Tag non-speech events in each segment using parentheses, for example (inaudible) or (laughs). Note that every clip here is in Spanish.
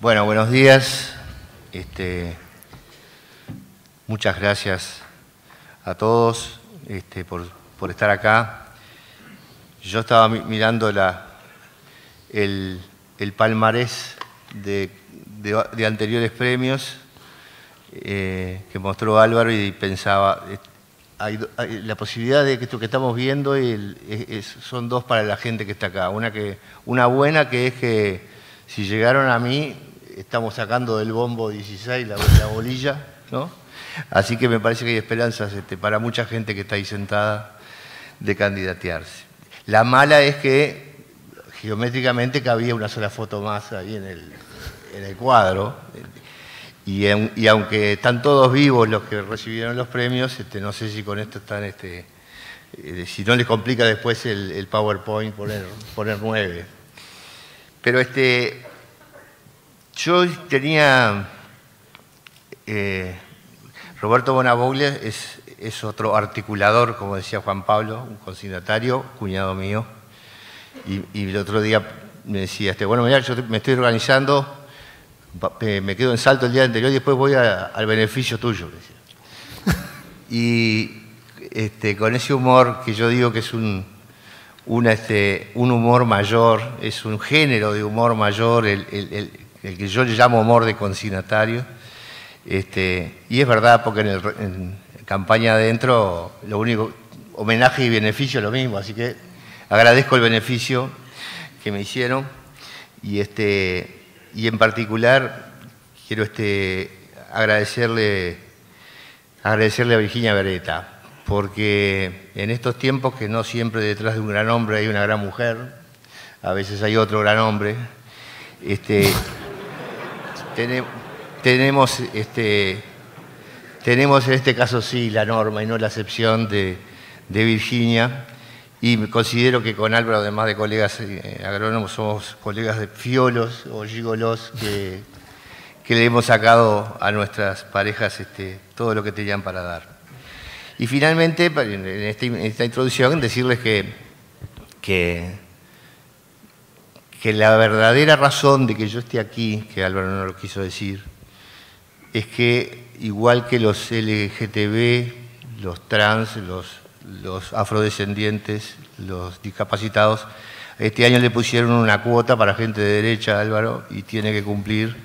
Bueno, buenos días. Este, muchas gracias a todos este, por, estar acá. Yo estaba mirando el, el, palmarés de, anteriores premios eh, que mostró Álvaro y pensaba, eh, hay, la posibilidad de que esto que estamos viendo son dos para la gente que está acá. Una, que, una buena que es que si llegaron a mí estamos sacando del bombo 16 la, bolilla, ¿no? Así que me parece que hay esperanzas este, para mucha gente que está ahí sentada de candidatearse. La mala es que geométricamente cabía una sola foto más ahí en el, cuadro. Y, aunque están todos vivos los que recibieron los premios, este, no sé si con esto están, este, eh, si no les complica después el, PowerPoint poner, poner nueve. Pero este, yo tenía... Eh, Roberto Bonaboglia es, otro articulador, como decía Juan Pablo, un consignatario, cuñado mío. Y, el otro día me decía, este, bueno, mira, yo me estoy organizando, eh, me quedo en salto el día anterior y después voy al beneficio tuyo. Y este, con ese humor que yo digo que es un, este, un humor mayor, es un género de humor mayor, el el que yo le llamo amor de consignatario. Este, y es verdad, porque en, campaña adentro, lo único, homenaje y beneficio es lo mismo, así que agradezco el beneficio que me hicieron. Y, este, y en particular quiero este, agradecerle, agradecerle a Virginia Beretta, porque en estos tiempos que no siempre detrás de un gran hombre hay una gran mujer, a veces hay otro gran hombre, este, tenemos, este, tenemos en este caso sí la norma y no la excepción de, Virginia. Y considero que con Álvaro, además de colegas eh, agrónomos, somos colegas de fiolos o gigolos que, que le hemos sacado a nuestras parejas este, todo lo que tenían para dar. Y finalmente, en esta, en esta introducción, decirles que, que que la verdadera razón de que yo esté aquí, que Álvaro no lo quiso decir, es que igual que los LGTB, los trans, los, los afrodescendientes, los discapacitados, este año le pusieron una cuota para gente de derecha, Álvaro, y tiene que cumplir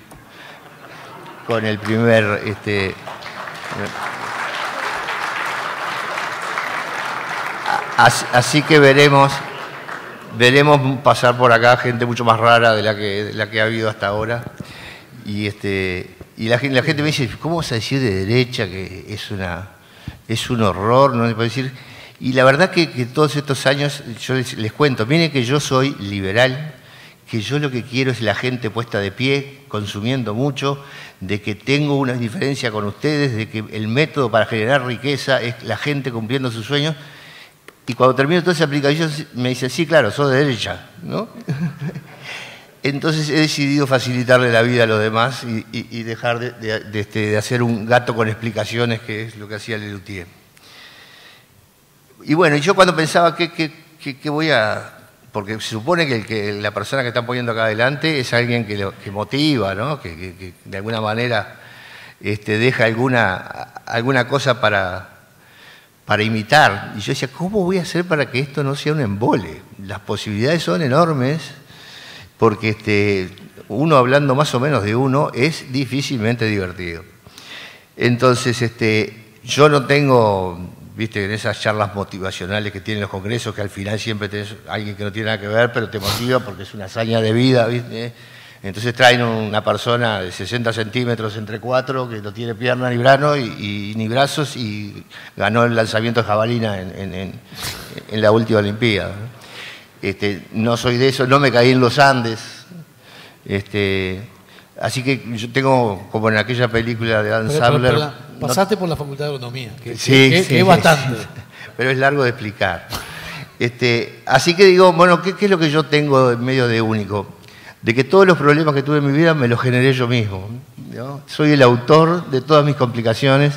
con el primer... Este, así que veremos veremos pasar por acá gente mucho más rara de la que, ha habido hasta ahora. Y, este, la, gente me dice, ¿cómo vas a decir de derecha que es, una, un horror? No decir. Y la verdad que, todos estos años, yo les, cuento, miren que yo soy liberal, que yo lo que quiero es la gente puesta de pie, consumiendo mucho, de que tengo una diferencia con ustedes, de que el método para generar riqueza es la gente cumpliendo sus sueños. Y cuando termino toda esa aplicación me dice, sí, claro, sos de derecha, ¿no? (laughs) Entonces he decidido facilitarle la vida a los demás y, dejar este, de, hacer un gato con explicaciones, que es lo que hacía Lelutier. Y bueno, yo cuando pensaba que, voy a... Porque se supone que, la persona que están poniendo acá adelante es alguien que, motiva, ¿no? que, de alguna manera este, deja alguna, alguna cosa para, para imitar. Y yo decía, ¿cómo voy a hacer para que esto no sea un embole? Las posibilidades son enormes porque este, uno hablando más o menos de uno es difícilmente divertido. Entonces, este, yo no tengo, viste, en esas charlas motivacionales que tienen los congresos, que al final siempre tenés alguien que no tiene nada que ver, pero te motiva porque es una hazaña de vida, viste entonces traen una persona de 60 centímetros entre cuatro que no tiene pierna ni y, ni brazos y ganó el lanzamiento de jabalina en, la última Olimpiada. Este, no soy de eso, no me caí en los Andes. Este, así que yo tengo, como en aquella película de Dan Sabler. pasaste por la Facultad de Economía, que, es bastante. (laughs) Pero es largo de explicar. Este, así que digo, bueno, ¿qué, ¿qué, es lo que yo tengo en medio de único? de que todos los problemas que tuve en mi vida me los generé yo mismo. Soy el autor de todas mis complicaciones,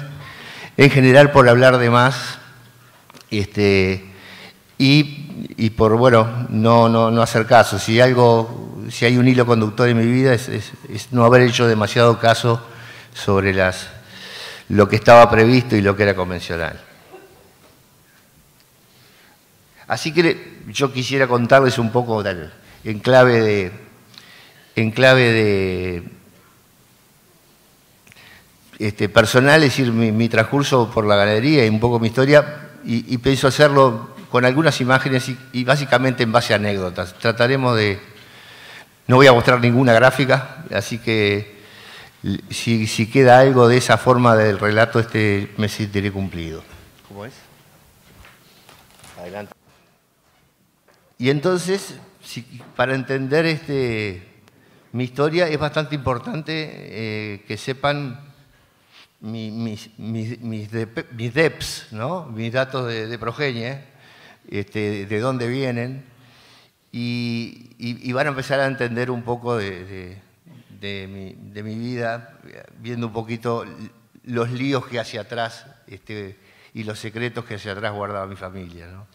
en general por hablar de más este, y, por bueno, no, no, no, hacer caso. Si, algo, si hay un hilo conductor en mi vida es, no haber hecho demasiado caso sobre las, lo que estaba previsto y lo que era convencional. Así que yo quisiera contarles un poco en clave de, en clave de este, personal, es decir, mi, transcurso por la galería y un poco mi historia, y, pienso hacerlo con algunas imágenes y, básicamente en base a anécdotas. Trataremos de... No voy a mostrar ninguna gráfica, así que si, queda algo de esa forma del relato, este me sentiré cumplido. ¿Cómo es? Adelante. Y entonces, para entender este, mi historia es bastante importante eh, que sepan mis, DEPs, mis datos de, progenie, este, de dónde vienen, y, van a empezar a entender un poco de, mi, vida, viendo un poquito los líos que hacia atrás este, y los secretos que hacia atrás guardaba mi familia. ¿no?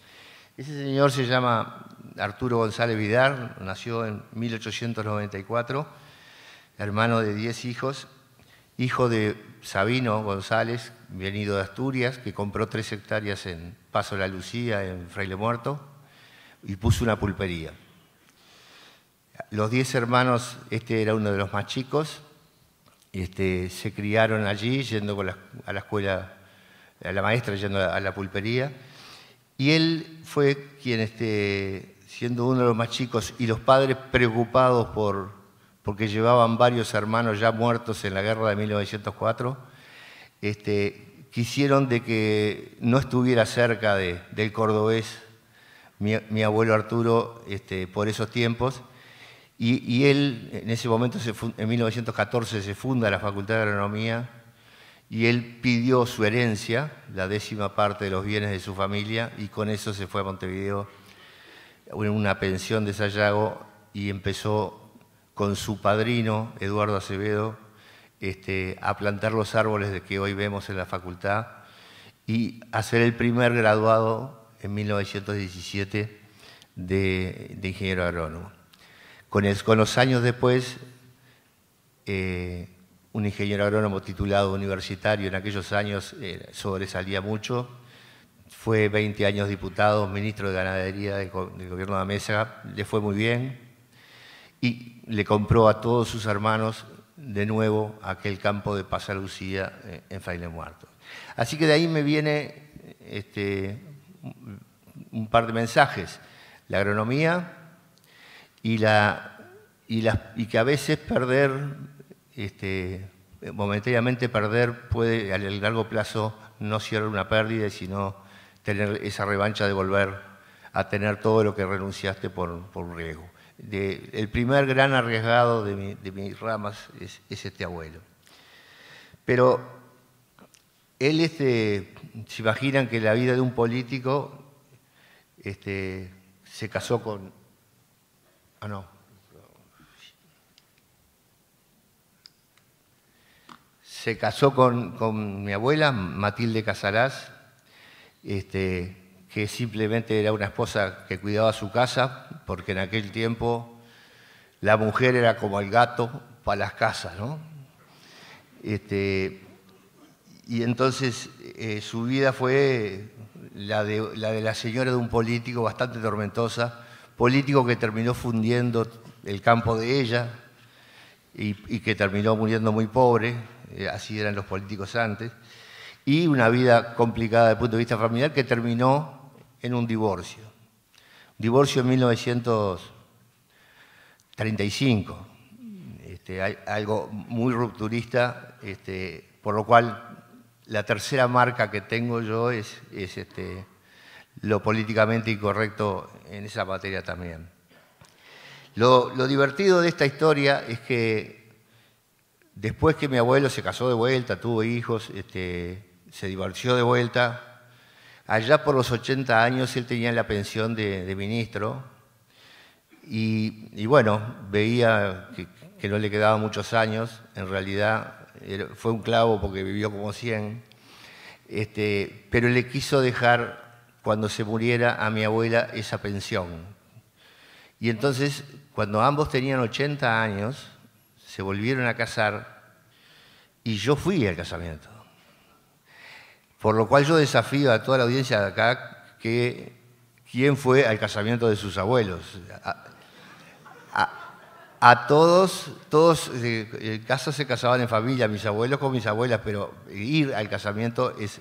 Ese señor se llama Arturo González Vidar, nació en 1894, hermano de 10 hijos, hijo de Sabino González, venido de Asturias, que compró tres hectáreas en Paso La Lucía, en Fraile Muerto, y puso una pulpería. Los 10 hermanos, este era uno de los más chicos, este, se criaron allí, yendo a la escuela, a la maestra yendo a la pulpería y él fue quien, este, siendo uno de los más chicos, y los padres preocupados por, porque llevaban varios hermanos ya muertos en la guerra de 1904, este, quisieron de que no estuviera cerca de, del cordobés mi, abuelo Arturo este, por esos tiempos. Y, él, en ese momento, en 1914 se funda la Facultad de Agronomía y él pidió su herencia, la décima parte de los bienes de su familia, y con eso se fue a Montevideo una pensión de Sayago y empezó con su padrino, Eduardo Acevedo, este, a plantar los árboles de que hoy vemos en la facultad y a ser el primer graduado en 1917 de, ingeniero agrónomo. Con, los años después, eh, un ingeniero agrónomo titulado universitario en aquellos años eh, sobresalía mucho. Fue 20 años diputado, ministro de Ganadería del, gobierno de Mesa, le fue muy bien y le compró a todos sus hermanos de nuevo aquel campo de Pasa Lucía eh, en Fraile Muerto. Así que de ahí me viene este, un par de mensajes. La agronomía y que a veces perder este, momentáneamente perder puede a largo plazo no ser una pérdida, sino tener esa revancha de volver a tener todo lo que renunciaste por, por un riesgo. el primer gran arriesgado de, mis ramas es, este abuelo. Pero él, este, se imaginan que la vida de un político este, se casó con... Ah, no, se casó con, mi abuela, Matilde Casarás, este, que simplemente era una esposa que cuidaba su casa, porque en aquel tiempo la mujer era como el gato para las casas, ¿no? Este, y entonces eh, su vida fue la de, la señora de un político bastante tormentosa, político que terminó fundiendo el campo de ella y, y que terminó muriendo muy pobre, eh, así eran los políticos antes, y una vida complicada desde el punto de vista familiar que terminó en un divorcio. Divorcio en 1935, este, algo muy rupturista, este, por lo cual la tercera marca que tengo yo es, este, lo políticamente incorrecto en esa materia también. lo divertido de esta historia es que Después que mi abuelo se casó de vuelta, tuvo hijos, este, se divorció de vuelta, allá por los 80 años él tenía la pensión de, ministro y, bueno, veía que, no le quedaban muchos años, en realidad fue un clavo porque vivió como 100, este, pero le quiso dejar cuando se muriera a mi abuela esa pensión. Y entonces, cuando ambos tenían 80 años, se volvieron a casar y yo fui al casamiento. Por lo cual yo desafío a toda la audiencia de acá que quién fue al casamiento de sus abuelos. A, todos, todos, eh, se casaban en familia, mis abuelos con mis abuelas, pero ir al casamiento es,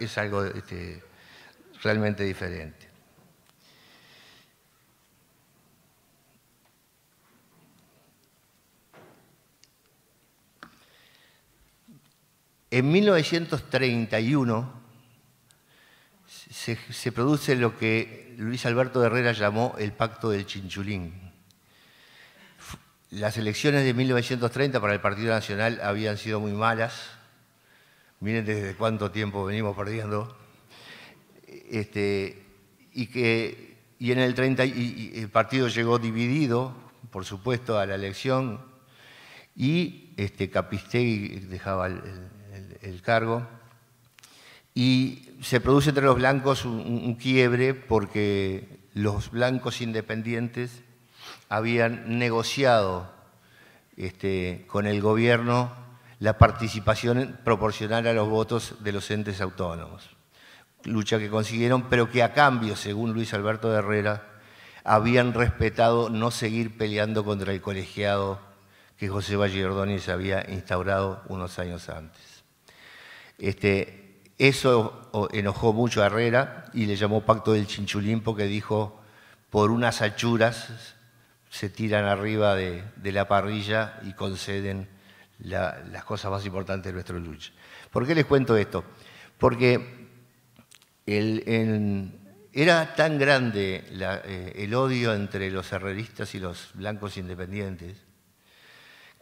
es algo este, realmente diferente. En 1931 se, produce lo que Luis Alberto Herrera llamó el Pacto del Chinchulín. Las elecciones de 1930 para el Partido Nacional habían sido muy malas. Miren desde cuánto tiempo venimos perdiendo. Este, y, que, en el 30 el partido llegó dividido, por supuesto, a la elección y este, Capistegui dejaba el, el cargo. Y se produce entre los blancos un, quiebre porque los blancos independientes habían negociado este, con el gobierno la participación proporcional a los votos de los entes autónomos. Lucha que consiguieron, pero que a cambio, según Luis Alberto de Herrera, habían respetado no seguir peleando contra el colegiado que José Valle Ordóñez había instaurado unos años antes. Este, eso enojó mucho a Herrera y le llamó pacto del chinchulín porque dijo, por unas achuras se tiran arriba de, la parrilla y conceden las cosas más importantes de nuestro lucha. ¿Por qué les cuento esto? Porque era tan grande eh, el odio entre los herreristas y los blancos independientes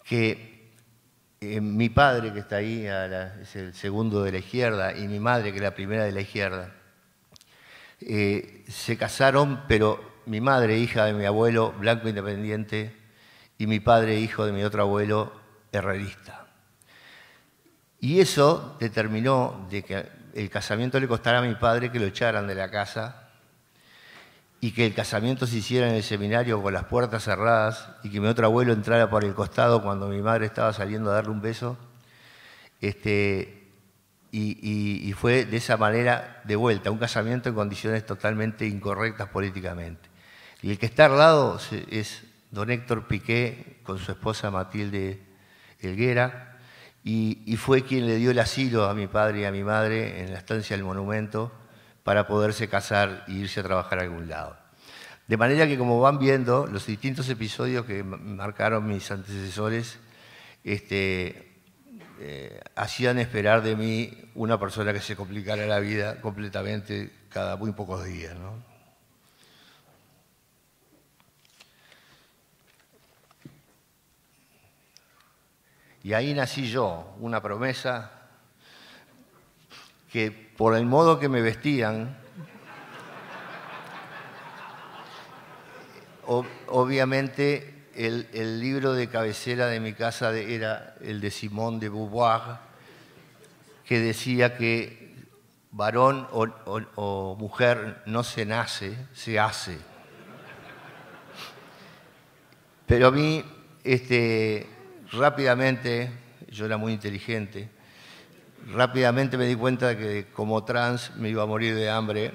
que eh, mi padre que está ahí, es el segundo de la izquierda, y mi madre que es la primera de la izquierda, eh, se casaron, pero mi madre, hija de mi abuelo, blanco independiente, y mi padre, hijo de mi otro abuelo, herrerista. Y eso determinó de que el casamiento le costara a mi padre que lo echaran de la casa y que el casamiento se hiciera en el seminario con las puertas cerradas y que mi otro abuelo entrara por el costado cuando mi madre estaba saliendo a darle un beso. Este, y, fue de esa manera de vuelta, un casamiento en condiciones totalmente incorrectas políticamente. Y el que está al lado es don Héctor Piqué con su esposa Matilde Elguera y fue quien le dio el asilo a mi padre y a mi madre en la estancia del monumento para poderse casar e irse a trabajar a algún lado. De manera que como van viendo los distintos episodios que marcaron mis antecesores, este, eh, hacían esperar de mí una persona que se complicara la vida completamente cada muy pocos días. Y ahí nací yo, una promesa que por el modo que me vestían, obviamente el, libro de cabecera de mi casa era el de Simón de Beauvoir, que decía que varón o, o mujer no se nace, se hace. Pero a mí, este, rápidamente, yo era muy inteligente, rápidamente me di cuenta que como trans me iba a morir de hambre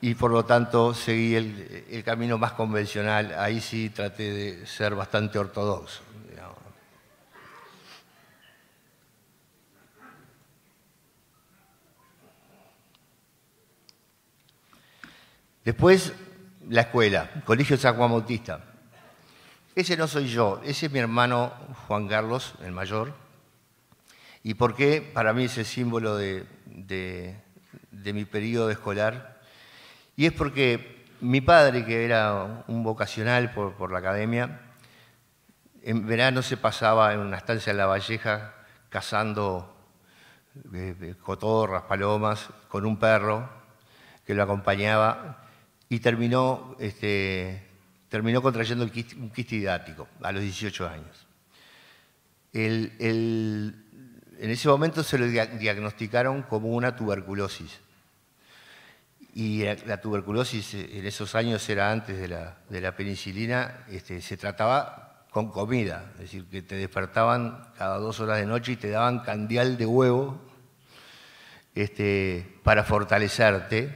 y por lo tanto seguí el, camino más convencional. Ahí sí traté de ser bastante ortodoxo. Después, la escuela, Colegio San Juan Bautista. Ese no soy yo, ese es mi hermano Juan Carlos, el mayor y por qué para mí es el símbolo de, mi periodo escolar. Y es porque mi padre, que era un vocacional por, la academia, en verano se pasaba en una estancia en La Valleja cazando eh, cotorras, palomas, con un perro que lo acompañaba y terminó, este, terminó contrayendo un quiste, didático a los 18 años. el, en ese momento se lo diagnosticaron como una tuberculosis. Y la tuberculosis eh, en esos años era antes de la, penicilina, este, se trataba con comida, es decir, que te despertaban cada dos horas de noche y te daban candial de huevo este, para fortalecerte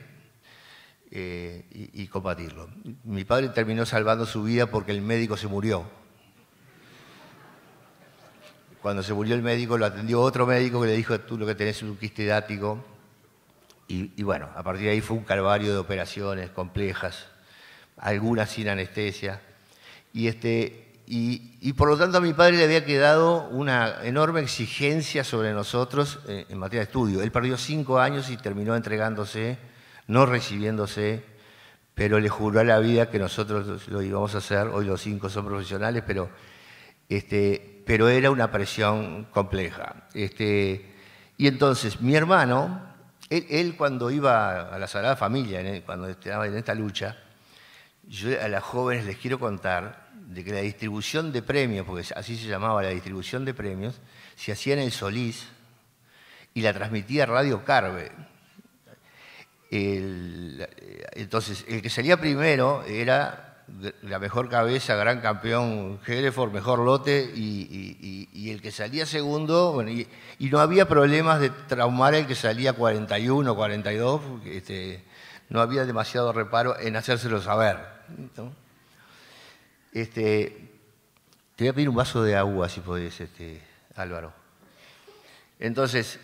eh, y combatirlo. Mi padre terminó salvando su vida porque el médico se murió cuando se murió el médico, lo atendió otro médico que le dijo, tú lo que tenés es un quiste dático. Y, bueno, a partir de ahí fue un calvario de operaciones complejas, algunas sin anestesia. Y, este, y, por lo tanto a mi padre le había quedado una enorme exigencia sobre nosotros eh, en, materia de estudio. Él perdió cinco años y terminó entregándose, no recibiéndose, pero le juró a la vida que nosotros lo íbamos a hacer. Hoy los cinco son profesionales, pero este, pero era una presión compleja. Este, y entonces mi hermano, él, cuando iba a la Sagrada Familia, cuando estaba en esta lucha, yo a las jóvenes les quiero contar de que la distribución de premios, porque así se llamaba la distribución de premios, se hacía en el Solís y la transmitía Radio Carve. entonces, el que salía primero era la mejor cabeza, gran campeón Gereford, mejor lote, y, el que salía segundo, y, no había problemas de traumar el que salía 41, 42, este, no había demasiado reparo en hacérselo saber. Este, te voy a pedir un vaso de agua, si podés, este, Álvaro. Entonces,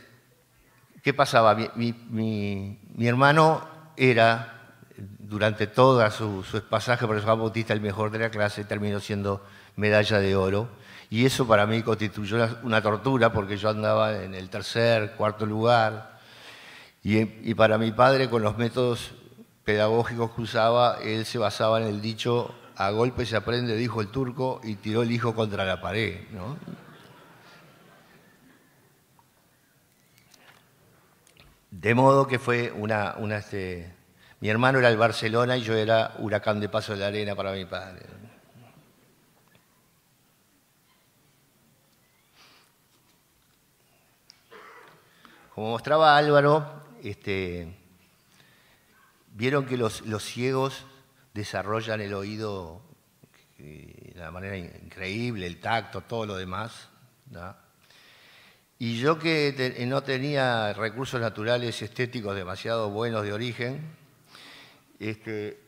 ¿qué pasaba? mi hermano era durante todo su, pasaje por el Juan Bautista el mejor de la clase, terminó siendo medalla de oro. Y eso para mí constituyó una, tortura porque yo andaba en el tercer, cuarto lugar. Y, para mi padre, con los métodos pedagógicos que usaba, él se basaba en el dicho, a golpe se aprende, dijo el turco, y tiró el hijo contra la pared. ¿no? De modo que fue una, una este, mi hermano era el Barcelona y yo era huracán de paso de la arena para mi padre. Como mostraba Álvaro, este, vieron que los, ciegos desarrollan el oído eh, de una manera increíble, el tacto, todo lo demás. Y yo que no tenía recursos naturales estéticos demasiado buenos de origen, este,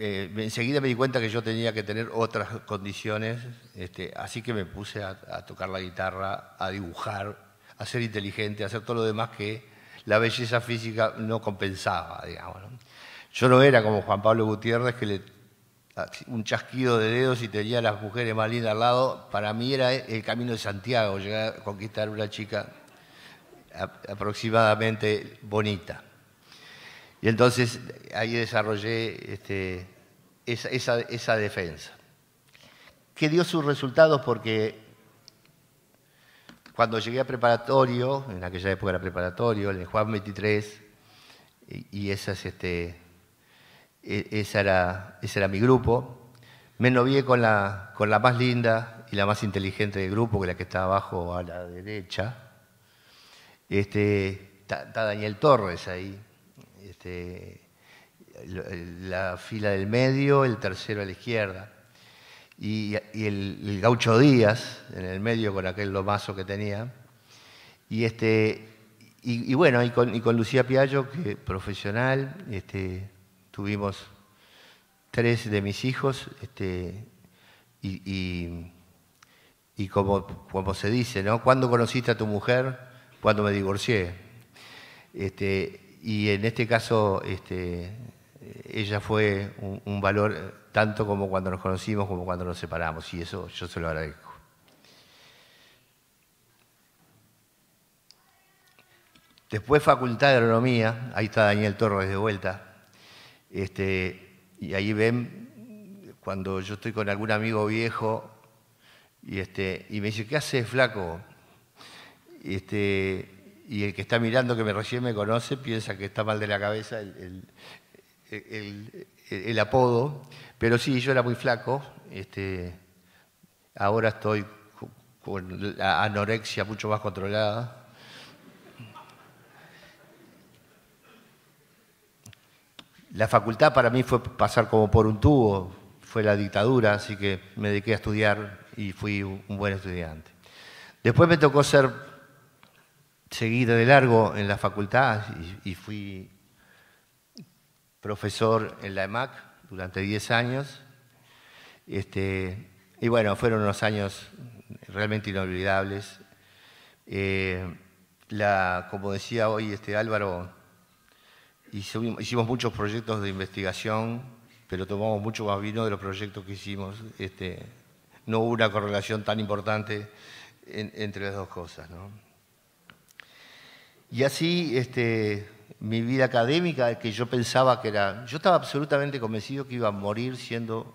enseguida me di cuenta que yo tenía que tener otras condiciones, este, así que me puse a, tocar la guitarra, a dibujar, a ser inteligente, a hacer todo lo demás que la belleza física no compensaba, Yo no era como Juan Pablo Gutiérrez, que le ah, un chasquido de dedos y tenía a las mujeres más lindas al lado. Para mí era el camino de Santiago, llegar a conquistar una chica aproximadamente bonita. Y entonces ahí desarrollé este, esa, defensa, que dio sus resultados porque cuando llegué a preparatorio, en aquella época era preparatorio, en el Juan 23, y este, e, esa era, ese era mi grupo, me novié con la, más linda y la más inteligente del grupo, que la que está abajo a la derecha. Este, está Daniel Torres ahí, este, la fila del medio, el tercero a la izquierda. Y, el, gaucho Díaz, en el medio con aquel lomazo que tenía. Y, este, y, bueno, y con, Lucía Piallo, que profesional, este, tuvimos tres de mis hijos, este, y, como, como, se dice, ¿no? ¿Cuándo conociste a tu mujer? Cuando me divorcié. Este, y en este caso este, ella fue un, valor eh, tanto como cuando nos conocimos como cuando nos separamos y eso yo se lo agradezco. Después Facultad de Agronomía, ahí está Daniel Torres de vuelta, este, y ahí ven cuando yo estoy con algún amigo viejo y, este, me dice, ¿qué haces flaco? Este, y el que está mirando, que me recién me conoce, piensa que está mal de la cabeza el, apodo. Pero sí, yo era muy flaco. Este, ahora estoy con la anorexia mucho más controlada. La facultad para mí fue pasar como por un tubo, fue la dictadura, así que me dediqué a estudiar y fui un buen estudiante. Después me tocó ser Seguido de largo en la facultad y, fui profesor en la EMAC durante 10 años. Este, y bueno, fueron unos años realmente inolvidables. Eh, como decía hoy este Álvaro, hicimos muchos proyectos de investigación, pero tomamos mucho más vino de los proyectos que hicimos. Este, no hubo una correlación tan importante entre las dos cosas. ¿no? Y así este, mi vida académica, que yo pensaba que era... Yo estaba absolutamente convencido que iba a morir siendo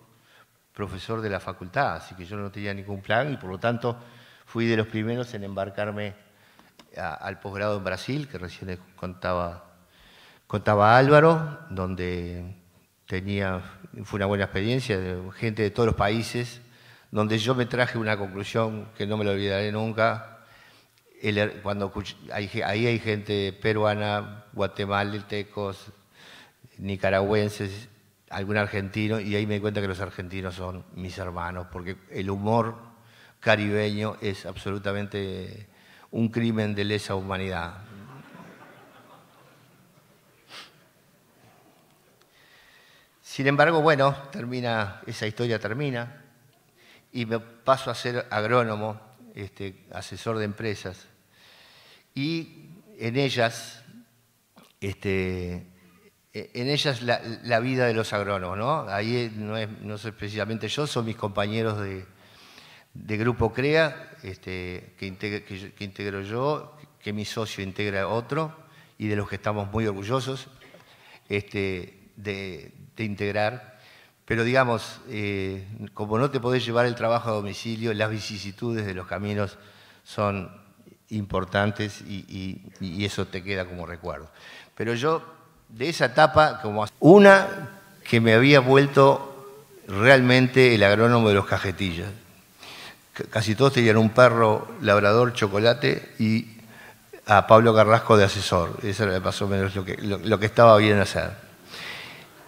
profesor de la facultad, así que yo no tenía ningún plan y por lo tanto fui de los primeros en embarcarme al posgrado en Brasil, que recién contaba, contaba Álvaro, donde tenía, fue una buena experiencia, gente de todos los países, donde yo me traje una conclusión que no me la olvidaré nunca, Er, cuando ahí hay gente peruana, guatemaltecos, nicaragüenses, algún argentino, y ahí me di cuenta que los argentinos son mis hermanos, porque el humor caribeño es absolutamente un crimen de lesa humanidad. Sin embargo, bueno, termina, esa historia termina y me paso a ser agrónomo este, asesor de empresas, y en ellas, este, e, en ellas la, vida de los agrónomos, ¿no? Ahí no, es, no soy precisamente yo, son mis compañeros de, Grupo CREA, este, que, integro yo, que mi socio integra otro, y de los que estamos muy orgullosos de integrar. Pero digamos, eh, como no te podés llevar el trabajo a domicilio, las vicisitudes de los caminos son importantes y, eso te queda como recuerdo. Pero yo, de esa etapa, como una que me había vuelto realmente el agrónomo de los cajetillas. Casi todos tenían un perro labrador chocolate y a Pablo Carrasco de asesor. Eso era más o menos lo que estaba bien hacer.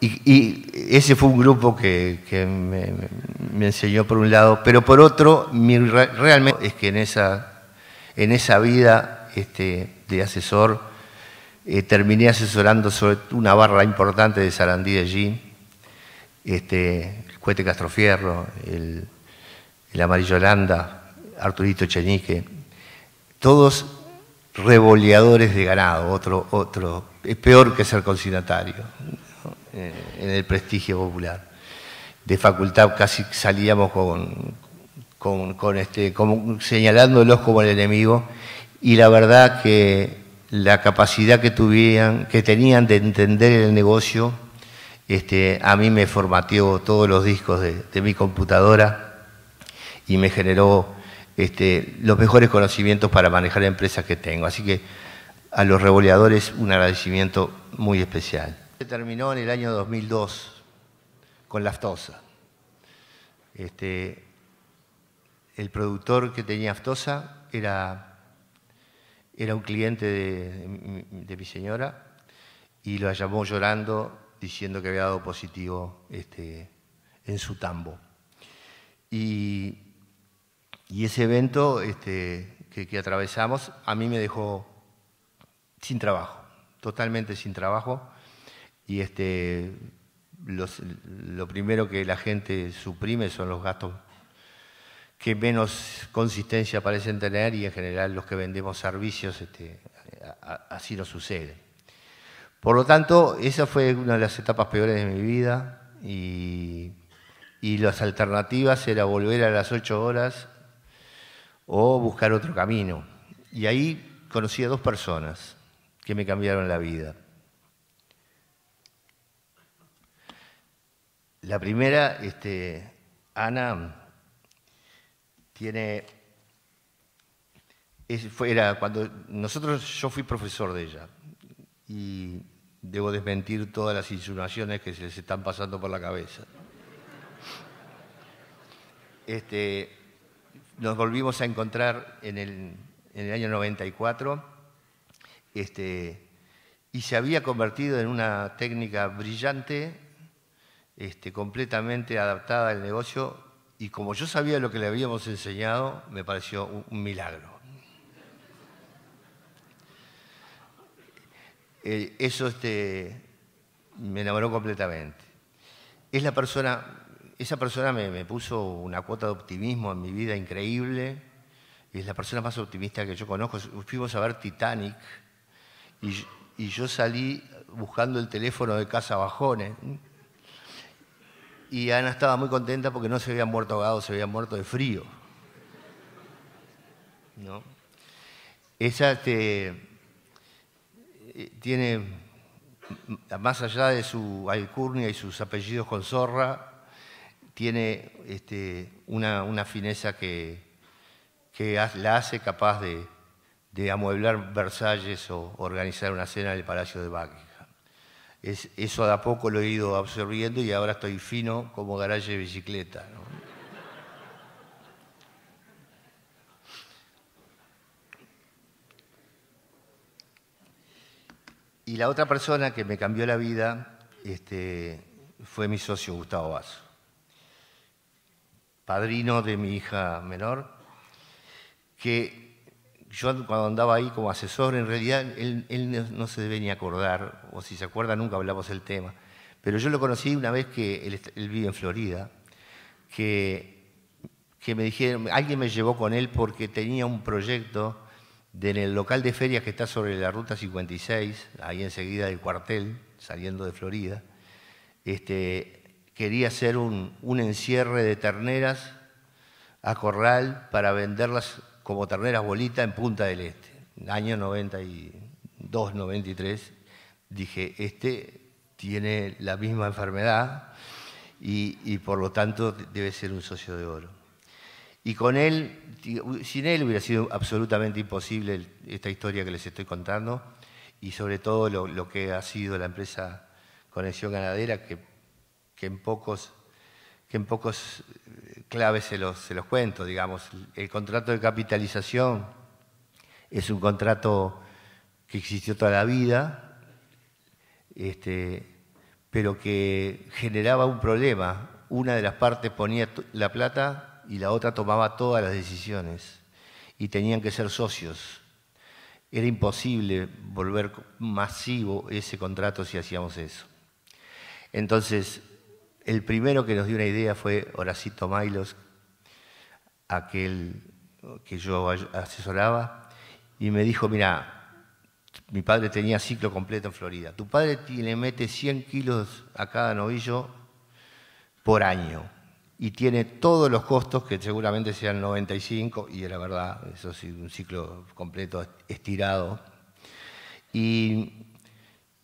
Y, ese fue un grupo que, me, enseñó por un lado, pero por otro, mi, realmente es que en esa, en esa vida este, de asesor eh, terminé asesorando sobre una barra importante de Sarandí de allí, este, el cohete Castrofierro, el, el Amarillo Holanda, Arturito Chenique, todos revoleadores de ganado, otro, otro, es peor que ser consignatario. Eh, en el prestigio popular. De facultad casi salíamos con, este, señalándolos como el enemigo y la verdad que la capacidad que, que tenían de entender el negocio este, a mí me formateó todos los discos de, mi computadora y me generó este, los mejores conocimientos para manejar empresas que tengo. Así que a los revoleadores un agradecimiento muy especial. Se terminó en el año 2002 con laftosa. Este, el productor que tenía aftosa era, un cliente de, mi señora y lo llamó llorando diciendo que había dado positivo este, en su tambo. Y, ese evento este, que, atravesamos a mí me dejó sin trabajo, totalmente sin trabajo y este, lo primero que la gente suprime son los gastos que menos consistencia parecen tener y en general los que vendemos servicios, este, así no sucede. Por lo tanto, esa fue una de las etapas peores de mi vida y, y las alternativas era volver a las ocho horas o buscar otro camino. Y ahí conocí a dos personas que me cambiaron la vida. La primera, este, Ana tiene, fue, cuando nosotros, yo fui profesor de ella y debo desmentir todas las insinuaciones que se les están pasando por la cabeza. Este, nos volvimos a encontrar en el, año 94 este, y se había convertido en una técnica brillante este, completamente adaptada al negocio y como yo sabía lo que le habíamos enseñado, me pareció un, milagro. Eh, eso este, me enamoró completamente. Es la persona, esa persona me, puso una cuota de optimismo en mi vida increíble. Es la persona más optimista que yo conozco. Fuimos a ver Titanic y, y yo salí buscando el teléfono de Casa Bajones y Ana estaba muy contenta porque no se habían muerto ahogado, se había muerto de frío. ¿No? Ella este, eh, tiene, más allá de su alcurnia y sus apellidos con zorra, tiene este, una, fineza que, la hace capaz de, de amueblar Versalles o organizar una cena en el Palacio de Buckingham eso de a poco lo he ido absorbiendo y ahora estoy fino como garaje de bicicleta. Y la otra persona que me cambió la vida este, fue mi socio Gustavo Vaso, padrino de mi hija menor, que yo cuando andaba ahí como asesor, en realidad él, no se debe ni acordar, o si se acuerda nunca hablamos del tema, pero yo lo conocí una vez que él, vive en Florida, que, me dijeron, alguien me llevó con él porque tenía un proyecto en el local de ferias que está sobre la Ruta 56, ahí enseguida del cuartel, saliendo de Florida, este, quería hacer un encierre de terneras a corral para venderlas como terneras bolita en Punta del Este, año 92, 93. Dije, este tiene la misma enfermedad y, por lo tanto debe ser un socio de oro. Y con él, sin él hubiera sido absolutamente imposible esta historia que les estoy contando y sobre todo lo, que ha sido la empresa Conexión Ganadera, que, que en pocos que en pocos eh, claves se los, cuento, digamos. El contrato de capitalización es un contrato que existió toda la vida, este, pero que generaba un problema. Una de las partes ponía la plata y la otra tomaba todas las decisiones y tenían que ser socios. Era imposible volver masivo ese contrato si hacíamos eso. Entonces, el primero que nos dio una idea fue Horacito Mailos, aquel que yo asesoraba, y me dijo, mira, mi padre tenía ciclo completo en Florida. Tu padre le mete 100 kilos a cada novillo por año y tiene todos los costos, que seguramente sean 95, y la verdad, eso es un ciclo completo estirado. y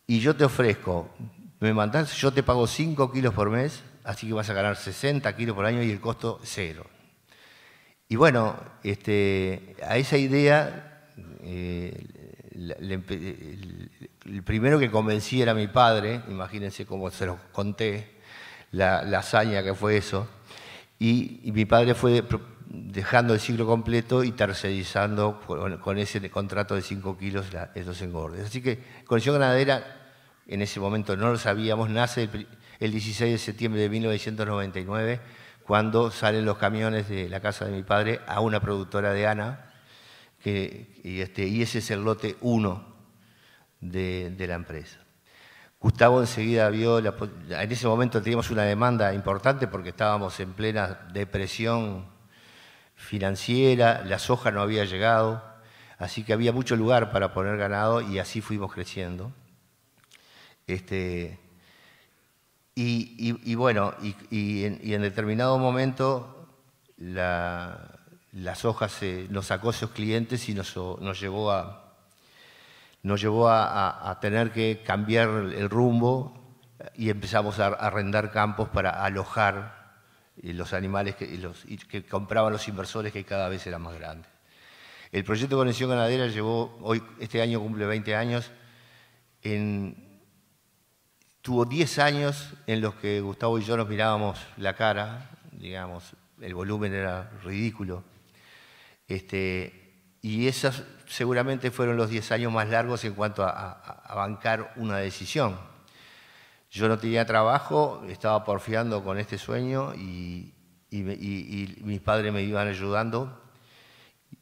yo te ofrezco me mandás, yo te pago 5 kilos por mes, así que vas a ganar 60 kilos por año y el costo cero. Y bueno, este, a esa idea, eh, el primero que convencí era mi padre, imagínense cómo se lo conté, la, hazaña que fue eso, y, mi padre fue dejando el ciclo completo y tercerizando con, ese contrato de 5 kilos esos engordes. Así que Conexión Ganadera en ese momento no lo sabíamos, nace el, 16 de septiembre de 1999, cuando salen los camiones de la casa de mi padre a una productora de Ana, este, y, ese es el lote 1 de, la empresa. Gustavo enseguida vio, en ese momento teníamos una demanda importante porque estábamos en plena depresión financiera, la soja no había llegado, así que había mucho lugar para poner ganado y así fuimos creciendo. Este, y, bueno, y en, determinado momento las hojas se, nos sacó esos clientes y nos, llevó, a, nos llevó a, tener que cambiar el rumbo y empezamos a arrendar campos para alojar eh, los animales que, compraban los inversores que cada vez eran más grandes. El proyecto de conexión ganadera llevó, hoy, este año cumple 20 años, en, Tuvo 10 años en los que Gustavo y yo nos mirábamos la cara, digamos, el volumen era ridículo. Este, y esos seguramente fueron los 10 años más largos en cuanto a, bancar una decisión. Yo no tenía trabajo, estaba porfiando con este sueño y, mis padres me iban ayudando.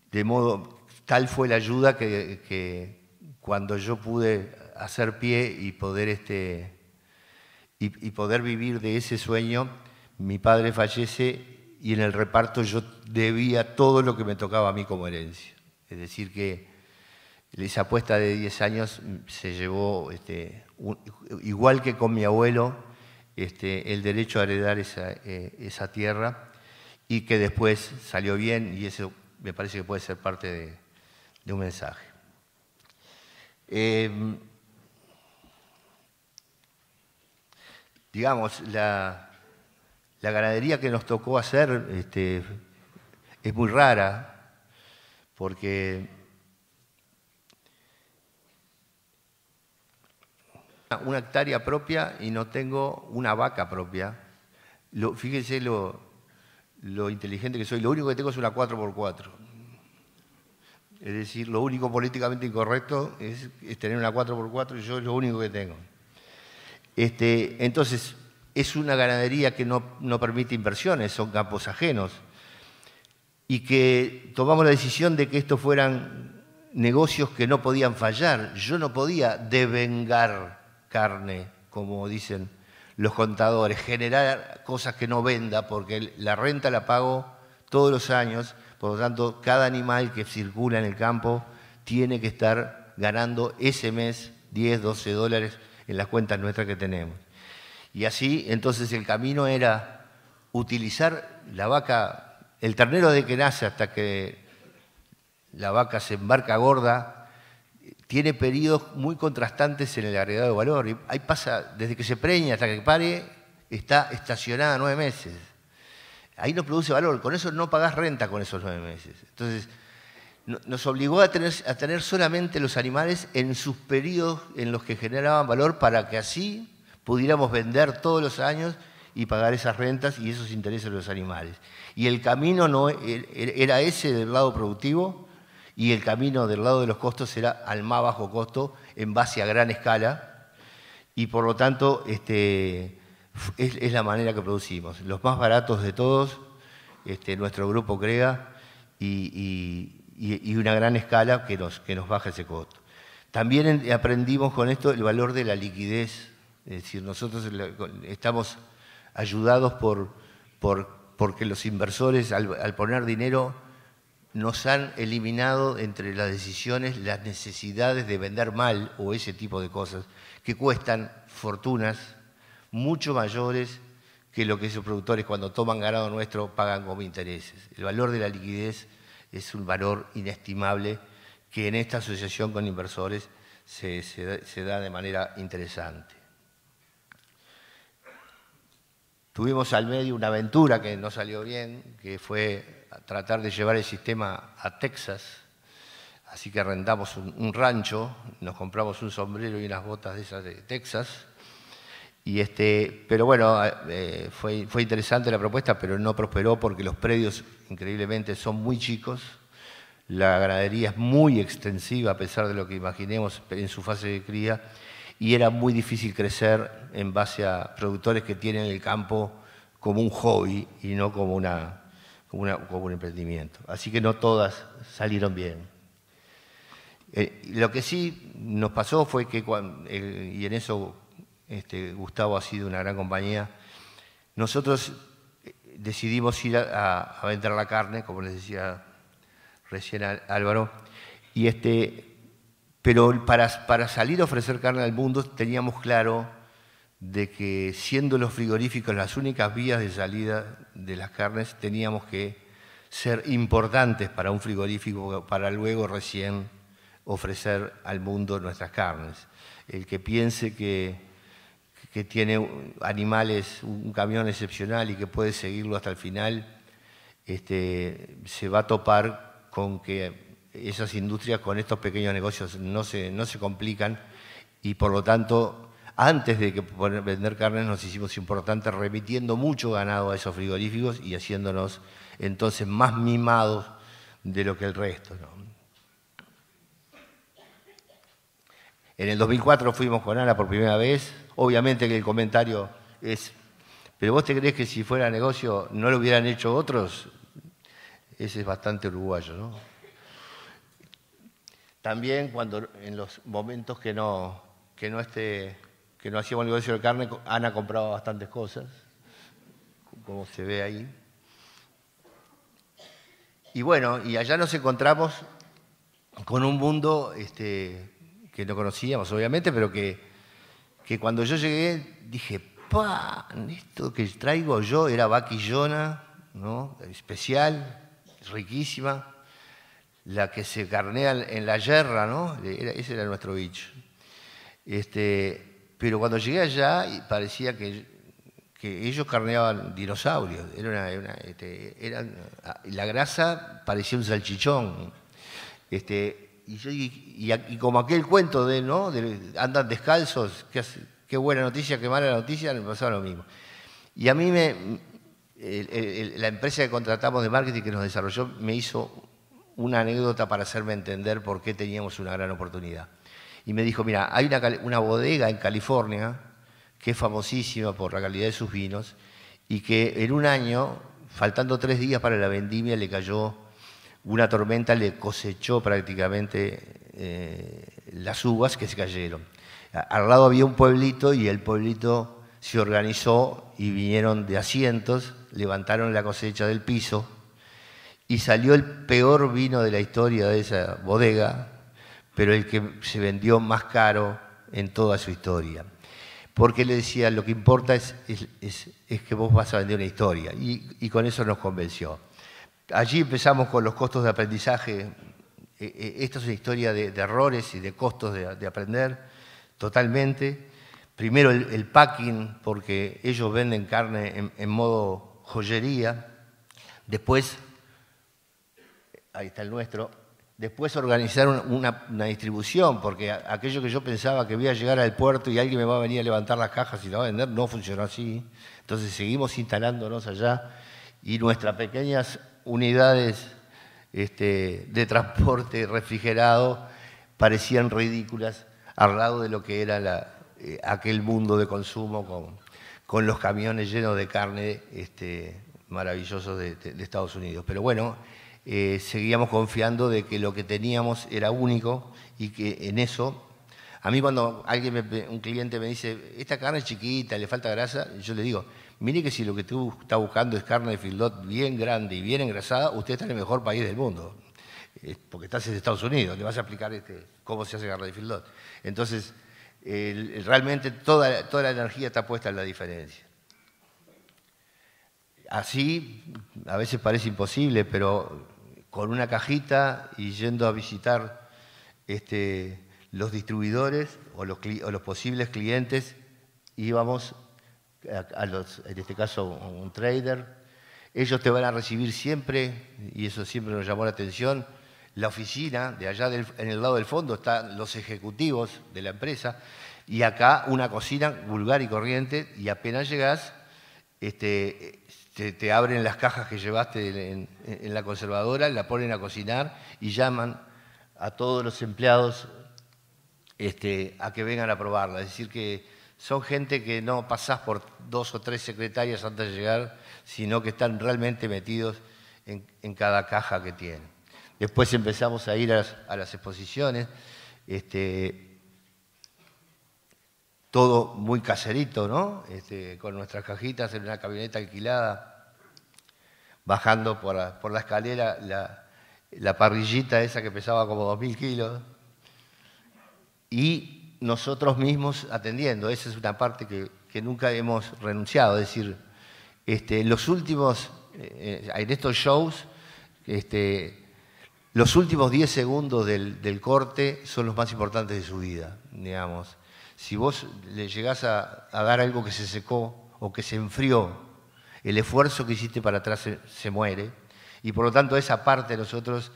De modo, tal fue la ayuda que, que cuando yo pude hacer pie y poder este, y, poder vivir de ese sueño. Mi padre fallece y en el reparto yo debía todo lo que me tocaba a mí como herencia. Es decir, que esa apuesta de 10 años se llevó, este, igual que con mi abuelo, este, el derecho a heredar esa, eh, esa, tierra y que después salió bien y eso me parece que puede ser parte de, un mensaje. Eh, digamos, la, ganadería que nos tocó hacer este, es muy rara, porque una hectárea propia y no tengo una vaca propia. Lo, fíjense lo, lo inteligente que soy, lo único que tengo es una 4x4. Es decir, lo único políticamente incorrecto es, es tener una 4x4 y yo es lo único que tengo. Este, entonces, es una ganadería que no, no permite inversiones, son campos ajenos. Y que tomamos la decisión de que estos fueran negocios que no podían fallar. Yo no podía devengar carne, como dicen los contadores, generar cosas que no venda, porque la renta la pago todos los años, por lo tanto, cada animal que circula en el campo tiene que estar ganando ese mes 10, 12 dólares en las cuentas nuestras que tenemos. Y así, entonces, el camino era utilizar la vaca, el ternero de que nace hasta que la vaca se embarca gorda, tiene periodos muy contrastantes en el agregado de valor. Y ahí pasa, desde que se preña hasta que pare, está estacionada nueve meses. Ahí no produce valor, con eso no pagas renta con esos nueve meses. Entonces, nos obligó a tener, solamente los animales en sus periodos en los que generaban valor para que así pudiéramos vender todos los años y pagar esas rentas y esos intereses de los animales. Y el camino no e, e, era ese del lado productivo y el camino del lado de los costos era al más bajo costo en base a gran escala y por lo tanto este, es, la manera que producimos. Los más baratos de todos, este, nuestro grupo crea y y, una gran escala que nos, baja ese costo. También aprendimos con esto el valor de la liquidez, es decir, nosotros estamos ayudados porque los inversores al, al, poner dinero nos han eliminado entre las decisiones las necesidades de vender mal o ese tipo de cosas que cuestan fortunas mucho mayores que lo que esos productores cuando toman ganado nuestro pagan como intereses. El valor de la liquidez es un valor inestimable que en esta asociación con inversores se, da de manera interesante. Tuvimos al medio una aventura que no salió bien, que fue tratar de llevar el sistema a Texas, así que arrendamos un, rancho, nos compramos un sombrero y unas botas de esas de Texas, y este, pero bueno, eh, fue, fue interesante la propuesta, pero no prosperó porque los predios increíblemente son muy chicos, la ganadería es muy extensiva a pesar de lo que imaginemos en su fase de cría y era muy difícil crecer en base a productores que tienen el campo como un hobby y no como, una, como, un emprendimiento. Así que no todas salieron bien. Eh, lo que sí nos pasó fue que, eh, y en eso este, Gustavo ha sido una gran compañía, nosotros decidimos ir a, vender la carne, como les decía recién Álvaro, y este, pero para, para salir a ofrecer carne al mundo teníamos claro de que siendo los frigoríficos las únicas vías de salida de las carnes, teníamos que ser importantes para un frigorífico para luego recién ofrecer al mundo nuestras carnes. El que piense que que tiene animales, un camión excepcional y que puede seguirlo hasta el final, este, se va a topar con que esas industrias con estos pequeños negocios no se, no se complican y por lo tanto antes de que vender carnes nos hicimos importantes remitiendo mucho ganado a esos frigoríficos y haciéndonos entonces más mimados de lo que el resto. En el 2004 fuimos con Ana por primera vez. Obviamente que el comentario es, pero vos te crees que si fuera negocio no lo hubieran hecho otros. Ese es bastante uruguayo, ¿no? También cuando en los momentos que no, que no, esté, que no hacíamos negocio de carne, Ana compraba bastantes cosas, como se ve ahí. Y bueno, y allá nos encontramos con un mundo este, que no conocíamos, obviamente, pero que, que cuando yo llegué dije, pa esto que traigo yo era vaquillona, ¿no? especial, riquísima, la que se carnea en la yerra, ¿no? ese era nuestro bicho. Este, pero cuando llegué allá parecía que, que ellos carneaban dinosaurios, era este, ah, la grasa parecía un salchichón. Este, y, yo, y, como aquel cuento de, ¿no? De, andan descalzos, qué, buena noticia, qué mala noticia, me pasaba lo mismo. Y a mí me, la empresa que contratamos de marketing que nos desarrolló me hizo una anécdota para hacerme entender por qué teníamos una gran oportunidad. Y me dijo, mira, hay una bodega en California que es famosísima por la calidad de sus vinos y que en un año, faltando tres días para la vendimia, le cayó una tormenta le cosechó prácticamente eh, las uvas que se cayeron. Al lado había un pueblito y el pueblito se organizó y vinieron de asientos, levantaron la cosecha del piso y salió el peor vino de la historia de esa bodega, pero el que se vendió más caro en toda su historia. Porque le decía, lo que importa es, que vos vas a vender una historia. y con eso nos convenció. Allí empezamos con los costos de aprendizaje. Eh, eh, esta es una historia de, errores y de costos de, aprender totalmente. Primero el, packing, porque ellos venden carne en, modo joyería. Después, ahí está el nuestro. Después organizar una, distribución, porque aquello que yo pensaba que voy a llegar al puerto y alguien me va a venir a levantar las cajas y la va a vender, no funcionó así. Entonces seguimos instalándonos allá y nuestras pequeñas unidades este, de transporte refrigerado parecían ridículas al lado de lo que era eh, aquel mundo de consumo con, los camiones llenos de carne este, maravillosos de, Estados Unidos. Pero bueno, eh, seguíamos confiando de que lo que teníamos era único y que en eso, a mí cuando alguien un cliente me dice, esta carne es chiquita, le falta grasa, yo le digo, Mire que si lo que tú estás buscando es carne de fieldot bien grande y bien engrasada, usted está en el mejor país del mundo, porque estás en Estados Unidos, le vas a explicar este, cómo se hace carne de filot. Entonces, realmente toda, la energía está puesta en la diferencia. Así, a veces parece imposible, pero con una cajita y yendo a visitar este, los distribuidores o los posibles clientes, íbamos en este caso un trader, ellos te van a recibir siempre, y eso siempre nos llamó la atención, la oficina, de allá en el lado del fondo están los ejecutivos de la empresa, y acá una cocina vulgar y corriente, y apenas llegás, este, te, abren las cajas que llevaste en, la conservadora, la ponen a cocinar y llaman a todos los empleados este, a que vengan a probarla. Es decir, que son gente que no pasás por dos o tres secretarias antes de llegar, sino que están realmente metidos en, cada caja que tienen. Después empezamos a ir a las, exposiciones, este, todo muy caserito, ¿no? Este, con nuestras cajitas en una camioneta alquilada, bajando por la, escalera la, parrillita esa que pesaba como 2.000 kilos. Y nosotros mismos atendiendo. Esa es una parte que, nunca hemos renunciado. Es decir, este, en los últimos, eh, en estos shows, este, los últimos 10 segundos del, corte son los más importantes de su vida, digamos. Si vos le llegás a, dar algo que se secó o que se enfrió, el esfuerzo que hiciste para atrás se, muere. Y por lo tanto esa parte nosotros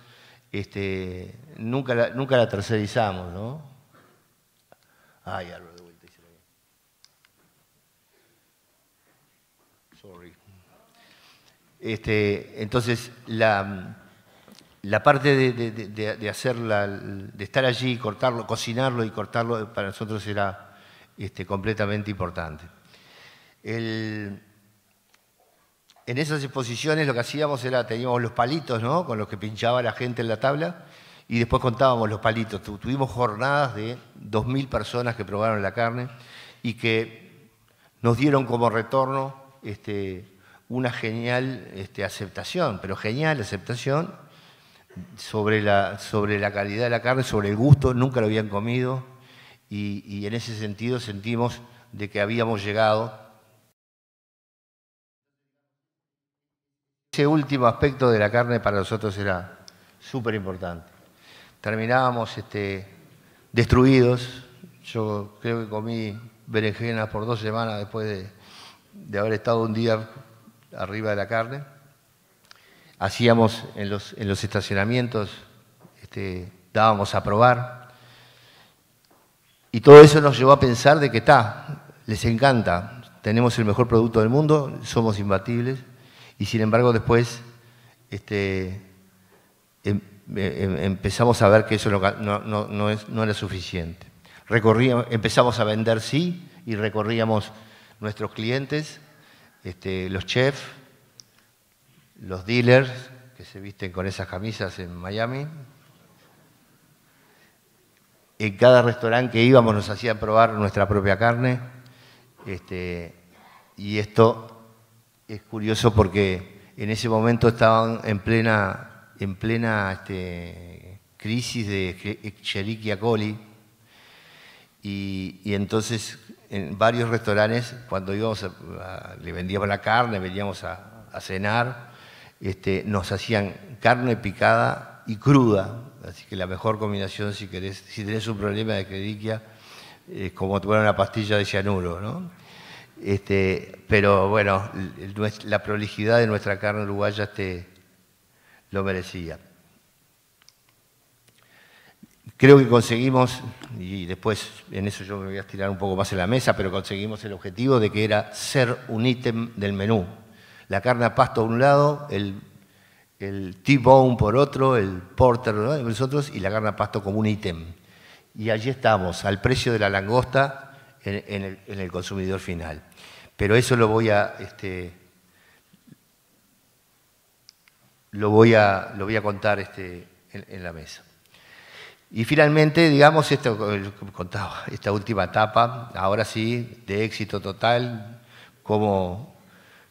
este, nunca, la, nunca la tercerizamos, ¿no? Ah, de vuelta Sorry. Este, entonces, la, parte de, de, de, estar allí, cortarlo, cocinarlo y cortarlo, para nosotros era este, completamente importante. en esas exposiciones lo que hacíamos era, teníamos los palitos, ¿no? Con los que pinchaba la gente en la tabla y después contábamos los palitos. Tuvimos jornadas de 2.000 personas que probaron la carne y que nos dieron como retorno este, una genial este, aceptación, pero genial aceptación sobre la, calidad de la carne, sobre el gusto, nunca lo habían comido y, y en ese sentido sentimos de que habíamos llegado. Ese último aspecto de la carne para nosotros era súper importante terminábamos este, destruidos. Yo creo que comí berenjenas por dos semanas después de, haber estado un día arriba de la carne. Hacíamos en los, en los estacionamientos, este, dábamos a probar. Y todo eso nos llevó a pensar de que está, les encanta, tenemos el mejor producto del mundo, somos imbatibles. Y sin embargo después este, em, eh, em, empezamos a ver que eso no, era suficiente. Recorríamos, empezamos a vender sí y recorríamos nuestros clientes, este, los chefs, los dealers que se visten con esas camisas en Miami. En cada restaurante que íbamos nos hacían probar nuestra propia carne. Este, y esto es curioso porque en ese momento estaban en plena en plena este, crisis de Escherichia coli. Y, entonces en varios restaurantes, cuando íbamos le vendíamos la carne, veníamos a, cenar, este, nos hacían carne picada y cruda. Así que la mejor combinación, si, querés, si tenés un problema de Xeriquia, es como tomar una pastilla de cianuro, ¿no? Este, pero bueno, la prolijidad de nuestra carne uruguaya este, lo merecía. Creo que conseguimos, y después en eso yo me voy a estirar un poco más en la mesa, pero conseguimos el objetivo de que era ser un ítem del menú. La carne a pasto a un lado, el, el T-bone por otro, el porter nosotros y la carne a pasto como un ítem. Y allí estamos, al precio de la langosta en, el, en el consumidor final. Pero eso lo voy a este, lo voy a, lo voy a contar este, en, la mesa. Y finalmente, digamos, esta, contaba, esta última etapa, ahora sí, de éxito total, como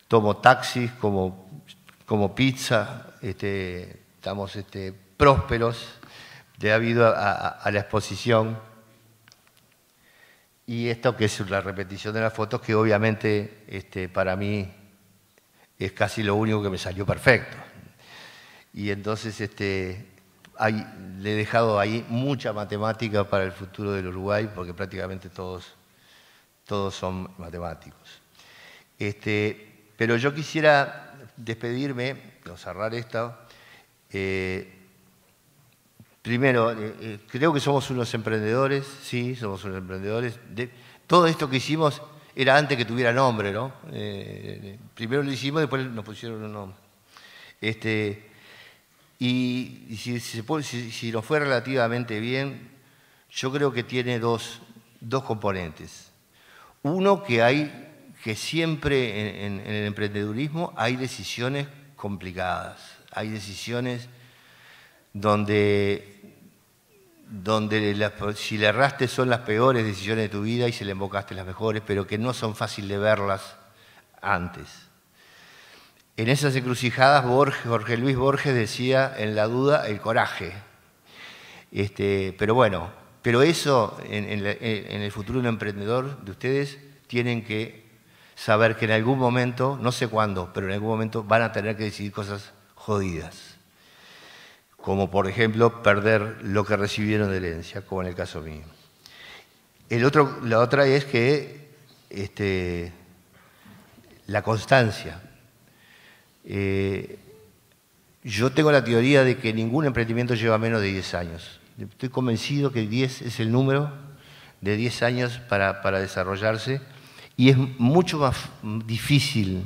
tomo taxis, como, como pizza, este, estamos este, prósperos debido habido a, la exposición. Y esto que es la repetición de las fotos, que obviamente este, para mí es casi lo único que me salió perfecto y entonces este, le he dejado ahí mucha matemática para el futuro del Uruguay, porque prácticamente todos, todos son matemáticos. Este, pero yo quisiera despedirme, o cerrar esto. Eh, primero, eh, eh, creo que somos unos emprendedores, sí, somos unos emprendedores. todo esto que hicimos era antes que tuviera nombre, ¿no? primero lo hicimos, después nos pusieron un nombre. Este, y, si, si, lo fue relativamente bien, yo creo que tiene dos, componentes. Uno que hay que siempre en, el emprendedurismo hay decisiones complicadas, hay decisiones donde, si le erraste son las peores decisiones de tu vida y si le embocaste las mejores, pero que no son fáciles de verlas antes. En esas encrucijadas Jorge Luis Borges decía, en la duda, el coraje. Este, pero bueno, pero eso en, el futuro de un emprendedor de ustedes tienen que saber que en algún momento, no sé cuándo, pero en algún momento van a tener que decidir cosas jodidas. Como por ejemplo perder lo que recibieron de herencia, como en el caso mío. El otro, la otra es que este, la constancia. Eh, yo tengo la teoría de que ningún emprendimiento lleva menos de 10 años. Estoy convencido que 10 es el número de 10 años para, desarrollarse y es mucho más difícil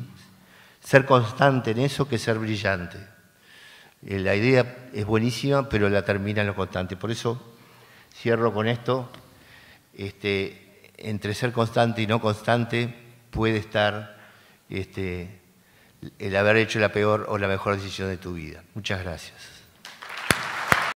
ser constante en eso que ser brillante. Eh, la idea es buenísima, pero la termina en lo constante. Por eso cierro con esto. Este, entre ser constante y no constante puede estar este, el haber hecho la peor o la mejor decisión de tu vida. Muchas gracias.